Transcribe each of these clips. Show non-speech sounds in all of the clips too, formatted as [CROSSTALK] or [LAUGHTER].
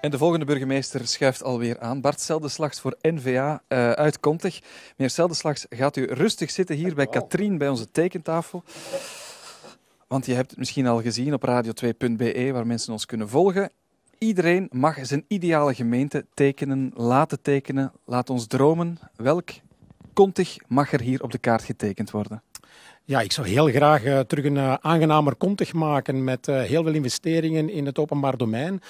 En de volgende burgemeester schuift alweer aan. Bart Seldeslags voor NVA uh, eh, uit Kontig. Meneer Seldeslags, gaat u rustig zitten hier bij Katrien bij onze tekentafel. Want je hebt het misschien al gezien op radio2.be, e, waar mensen ons kunnen volgen. Iedereen mag zijn ideale gemeente tekenen, laten tekenen. Laat ons dromen. Welk Kontig mag er hier op de kaart getekend worden? Ja, ik zou heel graag eh, terug een eh, aangenamer kontig maken met eh, heel veel investeringen in het openbaar domein.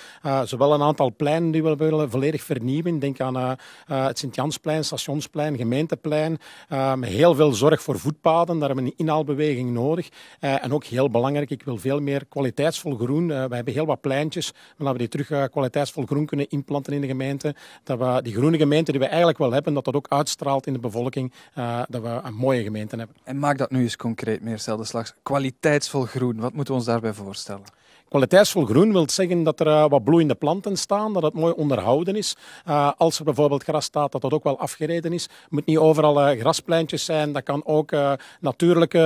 zowel een aantal pleinen die we willen volledig vernieuwen. Denk aan het Sint-Jansplein, Stationsplein, Gemeenteplein. Ehm, heel veel zorg voor voetpaden, daar hebben we een inhaalbeweging nodig. en ook heel belangrijk, ik wil veel meer kwaliteitsvol groen. we hebben heel wat pleintjes, maar dat we die terug kwaliteitsvol groen kunnen implanten in de gemeente. Dat we die groene gemeente die we eigenlijk wel hebben, dat dat ook uitstraalt in de bevolking. dat we een mooie gemeente hebben. En maak dat nu eens concreet concreet meer stelde slags Kwaliteitsvol groen, wat moeten we ons daarbij voorstellen? Kwaliteitsvol groen wil zeggen dat er eh, wat bloeiende planten staan, dat het mooi onderhouden is. Eh, als er bijvoorbeeld gras staat, dat dat ook wel afgereden is. Het moet niet overal eh, graspleintjes zijn, dat kan ook natuurlijke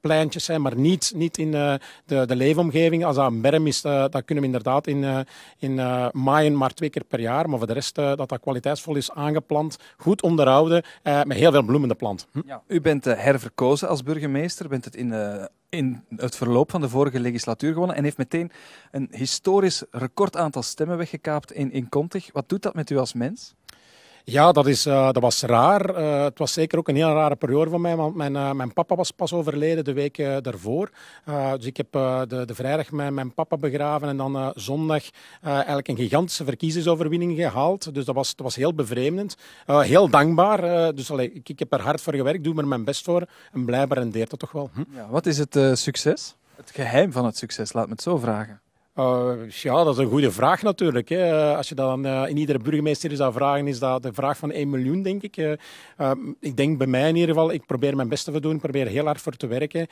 pleintjes zijn, maar niet, niet in de, de leefomgeving. Als dat een berm is, dat kunnen we inderdaad in, in maaien maar twee keer per jaar. Maar voor de rest, dat dat kwaliteitsvol is aangeplant, goed onderhouden, met heel veel bloemende planten. Hm? Ja, u bent herverkozen als burgemeester burgemeester, bent het in, eh, in het verloop van de vorige legislatuur gewonnen en heeft meteen een historisch recordaantal stemmen weggekaapt in, in Wat doet dat met u als mens? Ja, dat, is, eh, dat was raar. Eh, het was zeker ook een heel rare periode voor mij, want mijn, eh, mijn papa was pas overleden de week daarvoor. dus ik heb de, de, vrijdag mijn, mijn papa begraven en dan zondag eigenlijk een gigantische verkiezingsoverwinning gehaald. Dus dat was, dat was heel bevreemdend. heel dankbaar. dus allee, ik, ik, heb er hard voor gewerkt, doe er mijn best voor en blijkbaar rendeert dat toch wel. Hm? Ja, wat is het succes? Het geheim van het succes, laat me het zo vragen. Eh, ja, dat is een goede vraag natuurlijk. Hè. Eh, als je dat aan eh, in iedere burgemeester zou vragen, is dat de vraag van 1 miljoen, denk ik. ik denk bij mij in ieder geval, ik probeer mijn best te doen, probeer heel hard voor te werken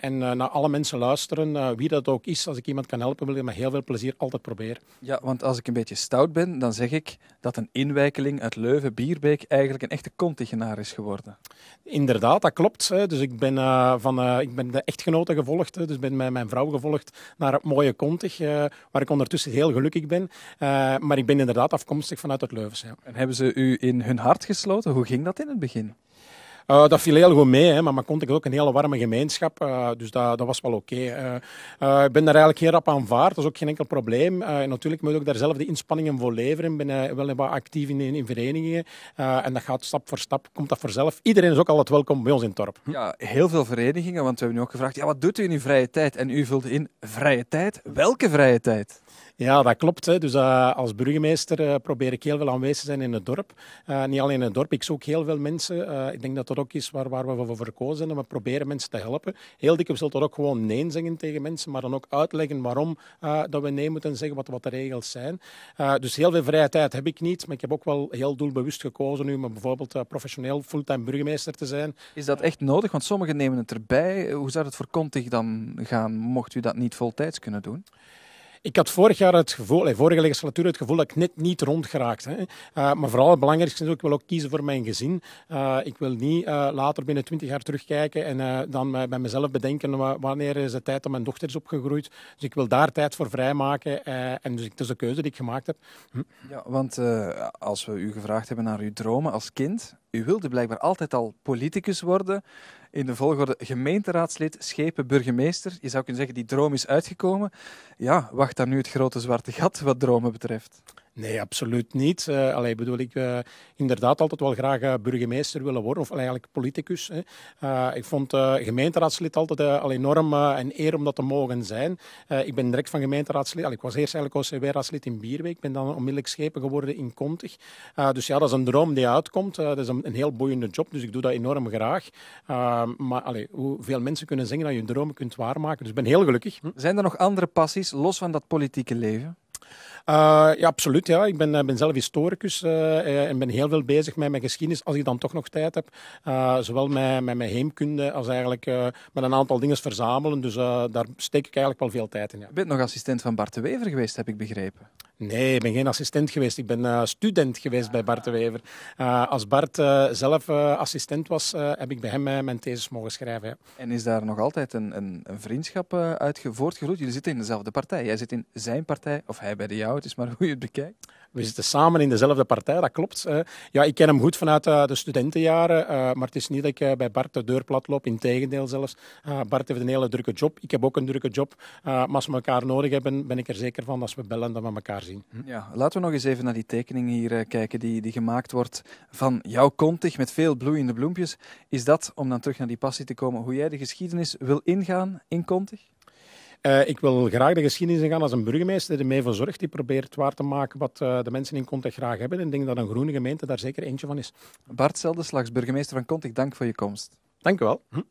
en naar alle mensen luisteren, wie dat ook is. Als ik iemand kan helpen, wil ik met heel veel plezier altijd proberen. Ja, want als ik een beetje stout ben, dan zeg ik dat een inwijkeling uit Leuven, Bierbeek, eigenlijk een echte kontigenaar is geworden. Inderdaad, dat klopt. Hè. Dus ik ben, van, ik ben de echtgenote gevolgd, dus ben met mijn vrouw gevolgd naar het mooie kont. Eh, waar ik ondertussen heel gelukkig ben. Eh, maar ik ben inderdaad afkomstig vanuit het Leuvens En hebben ze u in hun hart gesloten? Hoe ging dat in het begin? Eh, dat viel heel goed mee, hè, maar Macon is ook een hele warme gemeenschap, eh, dus dat, dat, was wel oké. Eh. ik ben daar eigenlijk heel rap aanvaard, dat is ook geen enkel probleem. natuurlijk moet ik daar zelf de inspanningen voor leveren. Ik ben wel wat actief in, in verenigingen en dat gaat stap voor stap, komt dat voorzelf. Iedereen is ook altijd welkom bij ons in Torp. Ja, heel veel verenigingen, want we hebben nu ook gevraagd, ja, wat doet u in uw vrije tijd? En u vult in vrije tijd. Welke vrije tijd? Ja, dat klopt. Hè. Dus eh, als burgemeester eh, probeer ik heel veel aanwezig te zijn in het dorp. Eh, niet alleen in het dorp, ik zoek heel veel mensen. ik denk dat dat ook is waar, waar we voor verkozen zijn. we proberen mensen te helpen. Heel dikwijls zal dat ook gewoon nee zeggen tegen mensen, maar dan ook uitleggen waarom dat we nee moeten zeggen, wat, wat de regels zijn. dus heel veel vrije tijd heb ik niet, maar ik heb ook wel heel doelbewust gekozen nu om bijvoorbeeld professioneel fulltime burgemeester te zijn. Is dat echt nodig? Want sommigen nemen het erbij. Hoe zou het voor Contig dan gaan, mocht u dat niet voltijds kunnen doen? Ik had vorig jaar het gevoel, vorige legislatuur, het gevoel dat ik net niet rond geraakt. Eh, maar vooral het belangrijkste is ook, ik wil ook kiezen voor mijn gezin. Eh, ik wil niet eh, later binnen twintig jaar terugkijken en dan bij mezelf bedenken wanneer is het tijd dat mijn dochter is opgegroeid. Dus ik wil daar tijd voor vrijmaken. en dus het is een keuze die ik gemaakt heb. Hm. Ja, want als we u gevraagd hebben naar uw dromen als kind, u wilde blijkbaar altijd al politicus worden in de volgorde gemeenteraadslid, schepen, burgemeester. Je zou kunnen zeggen, die droom is uitgekomen. Ja, wacht dan nu het grote zwarte gat wat dromen betreft. Nee, absoluut niet. Uh, bedoel, ik uh, inderdaad altijd wel graag eh, burgemeester willen worden, of eigenlijk politicus. Hè. ik vond gemeenteraadslid altijd al enorm een eer om dat te mogen zijn. ik ben direct van gemeenteraadslid. Allee, ik was eerst eigenlijk OCW-raadslid in Bierweek. Ik ben dan onmiddellijk schepen geworden in Kontig. dus ja, dat is een droom die uitkomt. dat is een, een, heel boeiende job, dus ik doe dat enorm graag. maar allee, hoeveel mensen kunnen zingen dat je dromen kunt waarmaken. Dus ik ben heel gelukkig. Zijn er nog andere passies, los van dat politieke leven? Eh, ja, absoluut. Ja. Ik ben, eh, ben zelf historicus eh, en ben heel veel bezig met mijn geschiedenis, als ik dan toch nog tijd heb. zowel met, met mijn heemkunde als eigenlijk met een aantal dingen verzamelen. Dus daar steek ik eigenlijk wel veel tijd in. Ja. Je bent nog assistent van Bart de Wever geweest, heb ik begrepen. Nee, ik ben geen assistent geweest. Ik ben student geweest bij Bart de Wever. als Bart zelf assistent was, heb ik bij hem mijn thesis mogen schrijven. Ja. En is daar nog altijd een, een, een vriendschap uit voortgevloeid? Jullie zitten in dezelfde partij. Jij zit in zijn partij, of hij bij de jou het is maar [LAUGHS] hoe je het bekijkt. We zitten samen in dezelfde partij, dat klopt. ja, ik ken hem goed vanuit eh, de studentenjaren, eh, maar het is niet dat ik eh, bij Bart de deur plat loop, tegendeel zelfs. Bart heeft een hele drukke job, ik heb ook een drukke job. maar als we elkaar nodig hebben, ben ik er zeker van dat we bellen dat we elkaar zien. Hm. Ja, laten we nog eens even naar die tekening hier kijken die, die gemaakt wordt van jouw kontig met veel bloeiende bloempjes. Is dat, om dan terug naar die passie te komen, hoe jij de geschiedenis wil ingaan in kontig? Eh, ik wil graag de geschiedenis gaan als een burgemeester die mee voor zorgt. Die probeert waar te maken wat eh, de mensen in Contig graag hebben. En ik denk dat een groene gemeente daar zeker eentje van is. Bart slags burgemeester van Contig, dank voor je komst. Dank u wel.